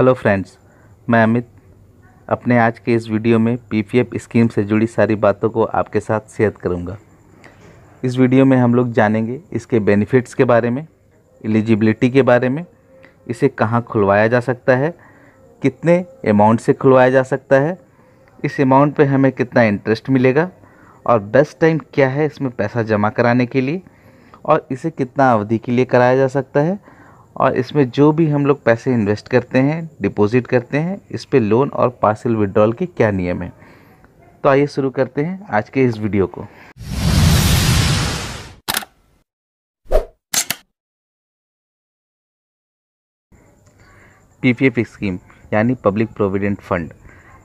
Hello friends मैं अमित अपने आज के इस वीडियो में पीपीएफ स्कीम से जुड़ी सारी बातों को आपके साथ शेयर करूंगा। इस वीडियो में हम लोग जानेंगे इसके बेनिफिट्स के बारे में एलिजिबिलिटी के बारे में इसे कहाँ खुलवाया जा सकता है कितने अमाउंट से खुलवाया जा सकता है इस अमाउंट पे हमें कितना इंटरेस्ट मिलेगा और बेस्ट टाइम क्या है इसमें पैसा जमा कराने के लिए और इसे कितना अवधि के लिए कराया जा सकता है और इसमें जो भी हम लोग पैसे इन्वेस्ट करते हैं डिपॉजिट करते हैं इस पर लोन और पार्सल विड्रॉल के क्या नियम है तो आइए शुरू करते हैं आज के इस वीडियो को पी स्कीम यानी पब्लिक प्रोविडेंट फंड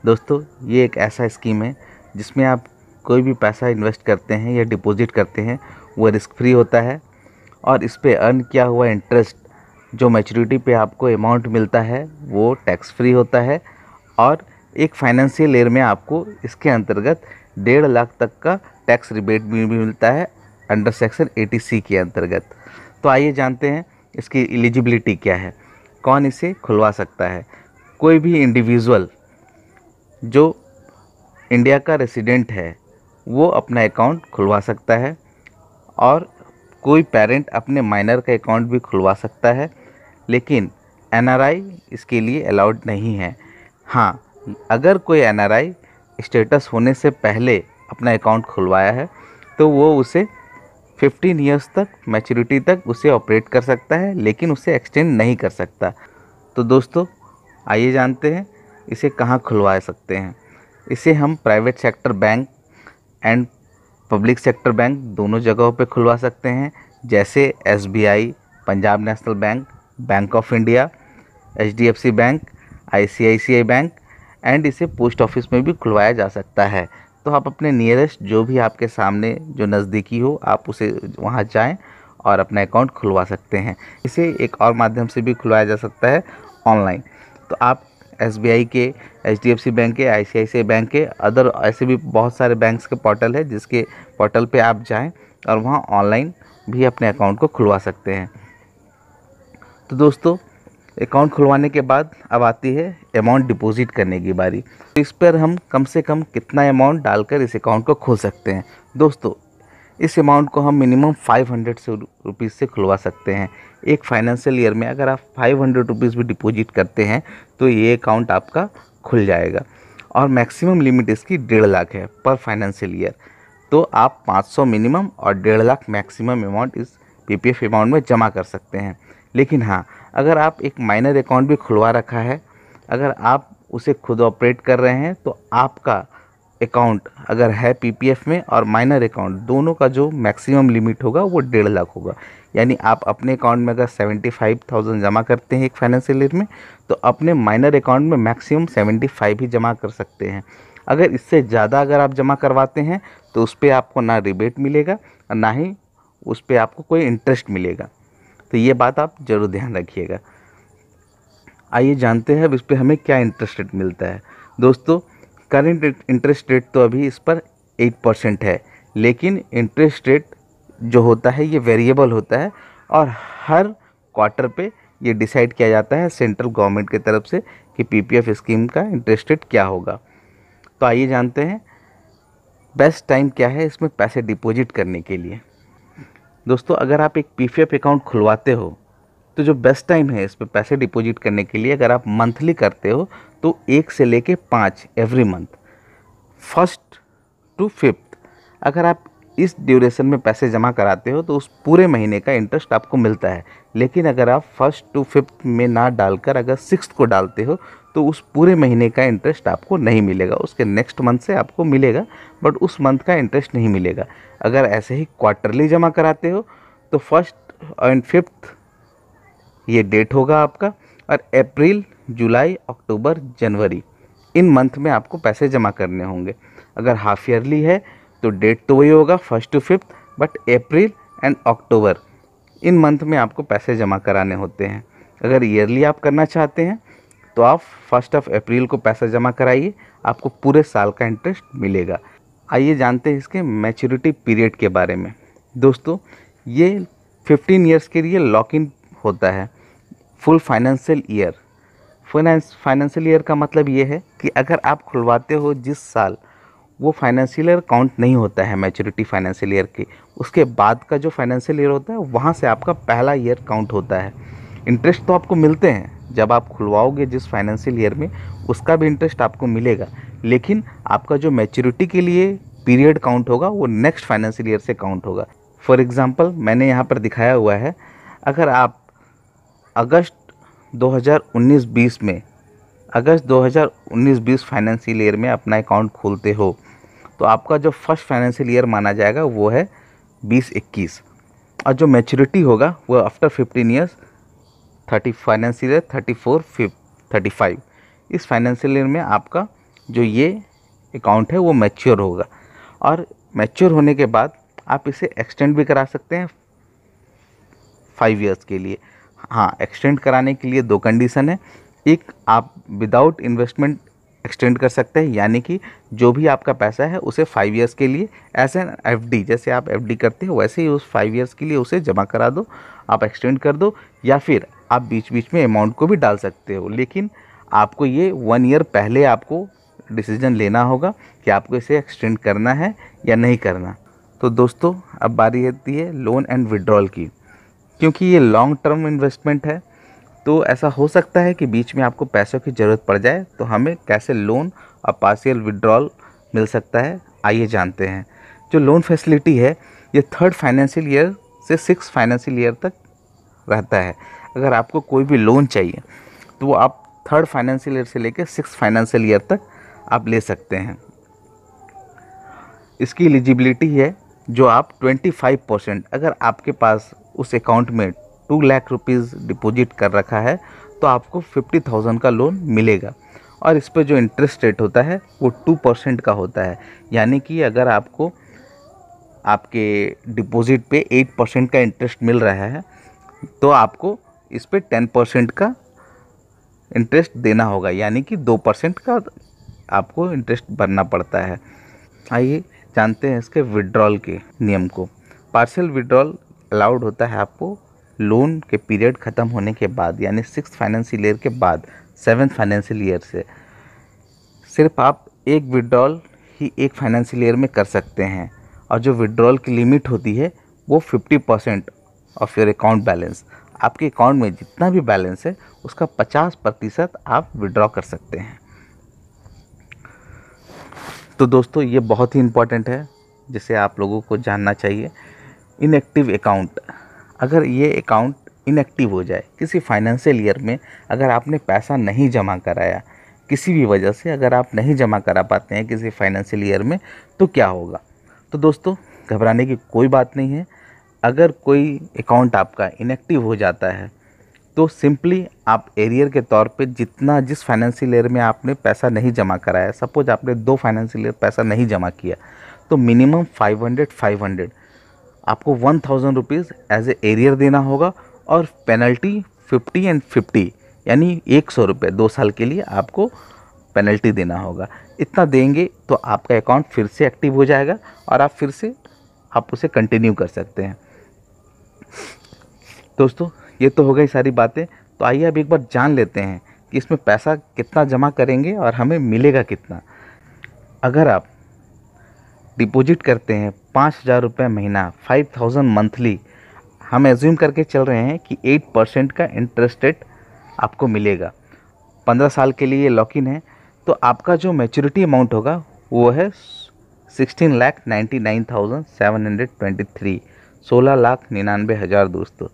दोस्तों ये एक ऐसा स्कीम है जिसमें आप कोई भी पैसा इन्वेस्ट करते हैं या डिपॉजिट करते हैं वो रिस्क फ्री होता है और इस पर अर्न किया हुआ इंटरेस्ट जो मैच्योरिटी पे आपको अमाउंट मिलता है वो टैक्स फ्री होता है और एक फाइनेंशियल लेयर में आपको इसके अंतर्गत डेढ़ लाख तक का टैक्स रिबेट भी मिलता है अंडर सेक्शन एटी सी के अंतर्गत तो आइए जानते हैं इसकी एलिजिबिलिटी क्या है कौन इसे खुलवा सकता है कोई भी इंडिविजुअल जो इंडिया का रेसिडेंट है वो अपना अकाउंट खुलवा सकता है और कोई पेरेंट अपने माइनर का अकाउंट भी खुलवा सकता है लेकिन एनआरआई इसके लिए अलाउड नहीं है हाँ अगर कोई एनआरआई स्टेटस होने से पहले अपना अकाउंट खुलवाया है तो वो उसे 15 इयर्स तक मैच्योरिटी तक उसे ऑपरेट कर सकता है लेकिन उसे एक्सटेंड नहीं कर सकता तो दोस्तों आइए जानते हैं इसे कहाँ खुलवा सकते हैं इसे हम private sector bank and public sector bank दोनों जगहों पे खुलवा सकते हैं जैसे SBI Punjab National Bank Bank of India H Bank I Bank and इसे पोस्ट ऑफिस में भी खुलवाया जा सकता है तो आप अपने नियरेस्ट जो भी आपके सामने जो नज़दीकी हो आप उसे वहाँ जाएँ और अपना अकाउंट खुलवा सकते हैं इसे एक और माध्यम से भी खुलवाया जा सकता है ऑनलाइन तो आप एस के एच बैंक के आई बैंक के अदर ऐसे भी बहुत सारे बैंक्स के पोर्टल है जिसके पोर्टल पे आप जाएं और वहाँ ऑनलाइन भी अपने अकाउंट को खुलवा सकते हैं तो दोस्तों अकाउंट खुलवाने के बाद अब आती है अमाउंट डिपॉजिट करने की बारी तो इस पर हम कम से कम कितना अमाउंट डालकर इस अकाउंट को खोल सकते हैं दोस्तों इस अमाउंट को हम मिनिमम 500 से रुपीज़ से खुलवा सकते हैं एक फाइनेंशियल ईयर में अगर आप 500 रुपीज़ भी डिपॉजिट करते हैं तो ये अकाउंट आपका खुल जाएगा और मैक्सिमम लिमिट इसकी डेढ़ लाख है पर फाइनेंशियल ईयर तो आप 500 मिनिमम और डेढ़ लाख मैक्सिमम अमाउंट इस पीपीएफ अमाउंट में जमा कर सकते हैं लेकिन हाँ अगर आप एक माइनर अकाउंट भी खुलवा रखा है अगर आप उसे खुद ऑपरेट कर रहे हैं तो आपका अकाउंट अगर है पीपीएफ में और माइनर अकाउंट दोनों का जो मैक्सिमम लिमिट होगा वो डेढ़ लाख होगा यानी आप अपने अकाउंट में अगर सेवेंटी फाइव थाउजेंड जमा करते हैं एक फाइनेंशियल ईयर में तो अपने माइनर अकाउंट में मैक्सिमम सेवेंटी फाइव ही जमा कर सकते हैं अगर इससे ज़्यादा अगर आप जमा करवाते हैं तो उस पर आपको ना रिबेट मिलेगा और ना ही उस पर आपको कोई इंटरेस्ट मिलेगा तो ये बात आप ज़रूर ध्यान रखिएगा आइए जानते हैं अब इस पर हमें क्या इंटरेस्ट रेट मिलता है दोस्तों करंट इंटरेस्ट रेट तो अभी इस पर एट परसेंट है लेकिन इंटरेस्ट रेट जो होता है ये वेरिएबल होता है और हर क्वार्टर पे ये डिसाइड किया जाता है सेंट्रल गवर्नमेंट की तरफ से कि पीपीएफ स्कीम का इंटरेस्ट रेट क्या होगा तो आइए जानते हैं बेस्ट टाइम क्या है इसमें पैसे डिपोजिट करने के लिए दोस्तों अगर आप एक पी अकाउंट खुलवाते हो तो जो बेस्ट टाइम है इस पर पैसे डिपॉजिट करने के लिए अगर आप मंथली करते हो तो एक से लेके पाँच every month first to fifth अगर आप इस ड्यूरेशन में पैसे जमा कराते हो तो उस पूरे महीने का इंटरेस्ट आपको मिलता है लेकिन अगर आप फर्स्ट टू फिफ्थ में ना डालकर अगर सिक्स को डालते हो तो उस पूरे महीने का इंटरेस्ट आपको नहीं मिलेगा उसके नेक्स्ट मंथ से आपको मिलेगा बट उस मंथ का इंटरेस्ट नहीं मिलेगा अगर ऐसे ही क्वार्टरली जमा कराते हो तो फर्स्ट एंड फिफ्थ ये डेट होगा आपका और अप्रैल जुलाई अक्टूबर जनवरी इन मंथ में आपको पैसे जमा करने होंगे अगर हाफ ईयरली है तो डेट तो वही होगा first to fifth but April and October इन मंथ में आपको पैसे जमा कराने होते हैं अगर ईयरली आप करना चाहते हैं तो आप फर्स्ट ऑफ अप्रैल को पैसा जमा कराइए आपको पूरे साल का इंटरेस्ट मिलेगा आइए जानते हैं इसके मैच्योरिटी पीरियड के बारे में दोस्तों ये 15 इयर्स के लिए लॉक इन होता है full financial year finance financial year का मतलब ये है कि अगर आप खुलवाते हो जिस साल वो फाइनेंशियल ईयर काउंट नहीं होता है मैच्योरिटी फाइनेंशियल ईयर के उसके बाद का जो फाइनेंशियल ईयर होता है वहाँ से आपका पहला ईयर काउंट होता है इंटरेस्ट तो आपको मिलते हैं जब आप खुलवाओगे जिस फाइनेंशियल ईयर में उसका भी इंटरेस्ट आपको मिलेगा लेकिन आपका जो मैच्योरिटी के लिए पीरियड काउंट होगा वो नेक्स्ट फाइनेंशियल ईयर से काउंट होगा फॉर एग्ज़ाम्पल मैंने यहाँ पर दिखाया हुआ है अगर आप अगस्त 2019-20 में अगस्त 2019-20 फाइनेंशियल ईयर में अपना अकाउंट खोलते हो तो आपका जो फर्स्ट फाइनेंशियल ईयर माना जाएगा वो है बीस इक्कीस और जो मेचोरिटी होगा वो after fifteen years thirty financial year thirty four फिफ थर्टी फाइव इस फाइनेंशियल ईयर में आपका जो ये अकाउंट है वो मैच्योर होगा और मैच्योर होने के बाद आप इसे एक्सटेंड भी करा सकते हैं फाइव ईयर्स के लिए हाँ एक्सटेंड कराने के लिए दो कंडीशन है एक आप विदाउट इन्वेस्टमेंट एक्सटेंड कर सकते हैं यानी कि जो भी आपका पैसा है उसे फाइव ईयर्स के लिए एज एन एफ जैसे आप एफ करते हो वैसे ही उस फाइव ईयर्स के लिए उसे जमा करा दो आप एक्सटेंड कर दो या फिर आप बीच बीच में अमाउंट को भी डाल सकते हो लेकिन आपको ये वन ईयर पहले आपको डिसीजन लेना होगा कि आपको इसे एक्सटेंड करना है या नहीं करना तो दोस्तों अब बारी आती है लोन एंड विड्रॉल की क्योंकि ये लॉन्ग टर्म इन्वेस्टमेंट है तो ऐसा हो सकता है कि बीच में आपको पैसों की ज़रूरत पड़ जाए तो हमें कैसे लोन और पार्सियल विड्रॉल मिल सकता है आइए जानते हैं जो लोन फैसिलिटी है ये थर्ड फाइनेंशियल ईयर से सिक्स फाइनेंशियल ईयर तक रहता है अगर आपको कोई भी लोन चाहिए तो वो आप थर्ड फाइनेंशियल ईयर से लेकर सिक्स फाइनेंशियल ईयर तक आप ले सकते हैं इसकी एलिजिबिलिटी है जो आप 25 परसेंट अगर आपके पास उस अकाउंट में टू लाख रुपीज़ डिपॉजिट कर रखा है तो आपको फिफ्टी थाउजेंड का लोन मिलेगा और इस पर जो इंटरेस्ट रेट होता है वो टू परसेंट का होता है यानी कि अगर आपको आपके डिपॉजिट पे एट परसेंट का इंटरेस्ट मिल रहा है तो आपको इस पर टेन परसेंट का इंटरेस्ट देना होगा यानी कि दो परसेंट का आपको इंटरेस्ट भरना पड़ता है आइए जानते हैं इसके विड्रॉल के नियम को पार्सल विड्रॉल अलाउड होता है आपको लोन के पीरियड ख़त्म होने के बाद यानी सिक्स फाइनेंशियल ईयर के बाद सेवन फाइनेंशियल ईयर से सिर्फ आप एक विड्रॉल ही एक फाइनेंशियल ईयर में कर सकते हैं और जो विड्रॉल की लिमिट होती है वो fifty percent of your account balance आपके अकाउंट में जितना भी बैलेंस है उसका पचास प्रतिशत आप विड्रॉ कर सकते हैं तो दोस्तों ये बहुत ही इम्पॉर्टेंट है जिसे आप लोगों को जानना चाहिए इनएक्टिव अकाउंट अगर ये अकाउंट इनएक्टिव हो जाए किसी फाइनेंशियल ईयर में अगर आपने पैसा नहीं जमा कराया किसी भी वजह से अगर आप नहीं जमा करा पाते हैं किसी फाइनेंशियल ईयर में तो क्या होगा तो दोस्तों घबराने की कोई बात नहीं है अगर कोई अकाउंट आपका इनएक्टिव हो जाता है तो सिंपली आप एरियर के तौर पे जितना जिस फाइनेंशियल ईयर में आपने पैसा नहीं जमा कराया सपोज आपने दो फाइनेंशियल ईयर पैसा नहीं जमा किया तो मिनिमम 500 500 आपको one thousand rupees as a arrear देना होगा और पेनल्टी फिफ्टी एंड फिफ्टी यानी एक सौ रुपये दो साल के लिए आपको पेनल्टी देना होगा इतना देंगे तो आपका अकाउंट फिर से एक्टिव हो जाएगा और आप फिर से आप उसे कंटिन्यू कर सकते हैं दोस्तों ये तो हो गई सारी बातें तो आइए अब एक बार जान लेते हैं कि इसमें पैसा कितना जमा करेंगे और हमें मिलेगा कितना अगर आप डिपॉजिट करते हैं पाँच हज़ार रुपये महीना फाइव थाउजेंड मंथली हम एज्यूम करके चल रहे हैं कि एट परसेंट का इंटरेस्ट रेट आपको मिलेगा पंद्रह साल के लिए लॉक इन है तो आपका जो मेचोरिटी अमाउंट होगा वो है sixteen lakh ninety nine thousand seven hundred twenty three सोलह लाख निन्यानवे हज़ार दोस्तों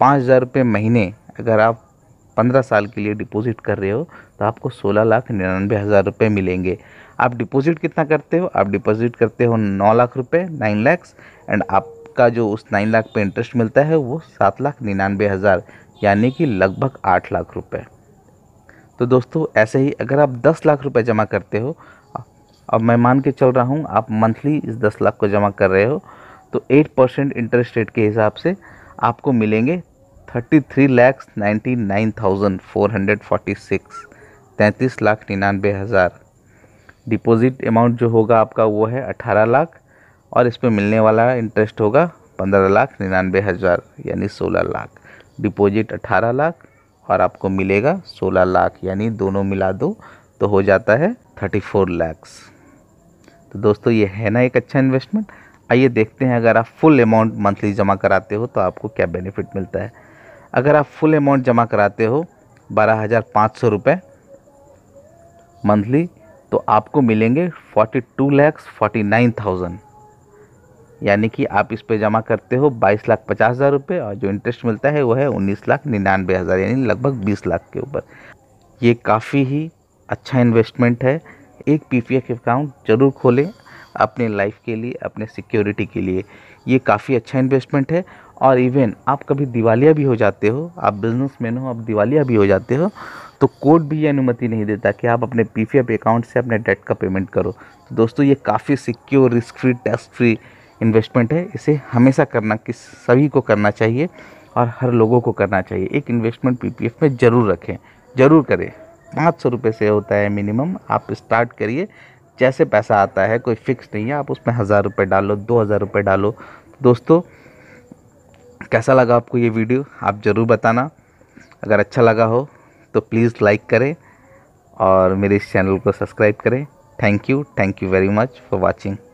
पाँच हज़ार रुपये महीने अगर आप पंद्रह साल के लिए डिपॉजिट कर रहे हो तो आपको सोलह लाख निन्यानवे हज़ार रुपये मिलेंगे आप डिपॉजिट कितना करते हो आप डिपॉजिट करते हो नौ लाख रुपये नाइन लैक्स एंड आपका जो उस नाइन लाख पे इंटरेस्ट मिलता है वो सात लाख निन्यानवे हज़ार यानी कि लगभग आठ लाख रुपये तो दोस्तों ऐसे ही अगर आप दस लाख रुपये जमा करते हो अब मैं मान के चल रहा हूँ आप मंथली इस दस लाख को जमा कर रहे हो तो एट परसेंट इंटरेस्ट रेट के हिसाब से आपको मिलेंगे thirty three lakhs ninety nine thousand four hundred forty six तैंतीस लाख निन्यानवे हज़ार डिपॉजिट अमाउंट जो होगा आपका वो है अठारह लाख और इस पर मिलने वाला इंटरेस्ट होगा पंद्रह लाख निन्यानवे हज़ार यानी सोलह लाख डिपॉजिट अठारह लाख और आपको मिलेगा सोलह लाख यानी दोनों मिला दो तो हो जाता है थर्टी फोर लैक्स तो दोस्तों ये है ना एक अच्छा इन्वेस्टमेंट आइए देखते हैं अगर आप फुल अमाउंट मंथली जमा कराते हो तो आपको क्या बेनिफिट मिलता है अगर आप फुल अमाउंट जमा कराते हो बारह हज़ार पाँच सौ रुपये मंथली तो आपको मिलेंगे forty two lakhs forty nine thousand यानी कि आप इस पे जमा करते हो बाईस लाख पचास हज़ार रुपये और जो इंटरेस्ट मिलता है वो है उन्नीस लाख निन्यानवे हज़ार यानी लगभग बीस लाख के ऊपर ये काफ़ी ही अच्छा इन्वेस्टमेंट है एक पी पी एफ अकाउंट ज़रूर खोलें अपने लाइफ के लिए अपने सिक्योरिटी के लिए ये काफ़ी अच्छा इन्वेस्टमेंट है और इवन आप कभी दिवालिया भी हो जाते हो आप बिजनेसमैन हो आप दिवालिया भी हो जाते हो तो कोर्ट भी ये अनुमति नहीं देता कि आप अपने पी अकाउंट से अपने डेट का पेमेंट करो तो दोस्तों ये काफ़ी secure risk free tax free investment है इसे हमेशा करना किस सभी को करना चाहिए और हर लोगों को करना चाहिए एक इन्वेस्टमेंट पी में ज़रूर रखें ज़रूर करें पाँच सौ रुपये से होता है मिनिमम आप स्टार्ट करिए जैसे पैसा आता है कोई फिक्स नहीं है आप उसमें हज़ार रुपये डालो दो हज़ार रुपये डालो दोस्तों कैसा लगा आपको ये वीडियो आप ज़रूर बताना अगर अच्छा लगा हो तो प्लीज़ लाइक करें और मेरे इस चैनल को सब्सक्राइब करें thank you thank you very much for watching